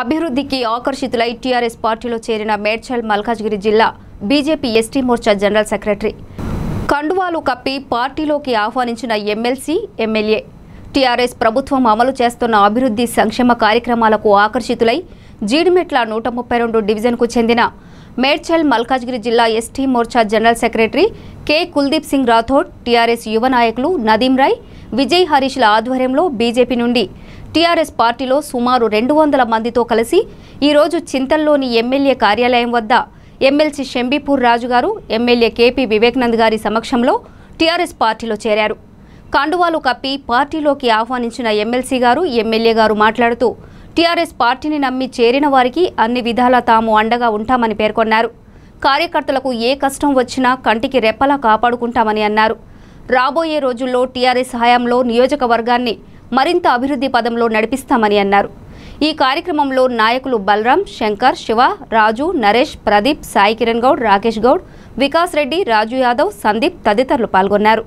అభివృద్ధికి ఆకర్షితులై టీఆర్ఎస్ పార్టీలో చేరిన మేడ్చల్ మల్కాజ్గిరి జిల్లా BJP ST Morcha general secretary కండువాలు కప్పి పార్టీలోకి ఆహ్వానించిన ఎమ్మెల్సీ ఎమ్మెల్యే టీఆర్ఎస్ ప్రభుత్వం అమలు చేస్తున్న అభివృద్ధి సంక్షేమ కార్యక్రమాలకు ఆకర్షితులై జీడిమెట్ల నూట ముప్పై రెండు డివిజన్కు చెందిన మేడ్చల్ మల్కాజ్గిరి జిల్లా ST Morcha general secretary K Kuldeep Singh Rathod TRS యువ నాయకులు నదీం రాయ్ విజయ్ హరీష్ల ఆధ్వర్యంలో బీజేపీ నుండి టీఆర్ఎస్ పార్టీలో సుమారు రెండు వందల మందితో కలిసి ఈరోజు చింతల్లోని ఎమ్మెల్యే కార్యాలయం వద్ద ఎమ్మెల్సీ షంబీపూర్ రాజు గారు ఎమ్మెల్యే కేపీ వివేక్నంద్ గారి సమక్షంలో టీఆర్ఎస్ పార్టీలో చేరారు కండువాలు కప్పి పార్టీలోకి ఆహ్వానించిన ఎమ్మెల్సీ గారు ఎమ్మెల్యే గారు మాట్లాడుతూ టీఆర్ఎస్ పార్టీని నమ్మి చేరిన వారికి అన్ని విధాలా తాము అండగా ఉంటామని పేర్కొన్నారు కార్యకర్తలకు ఏ కష్టం వచ్చినా కంటికి రెప్పలా కాపాడుకుంటామని అన్నారు రాబోయే రోజుల్లో టీఆర్ఎస్ హయాంలో నియోజకవర్గాన్ని మరింత అభివృద్ధి పదంలో నడిపిస్తామని అన్నారు ఈ కార్యక్రమంలో నాయకులు బలరాం శంకర్ శివ రాజు నరేష్ ప్రదీప్ సాయి కిరణ్ గౌడ్ రాకేష్ గౌడ్ వికాస్ రెడ్డి రాజు యాదవ్ సందీప్ తదితరులు పాల్గొన్నారు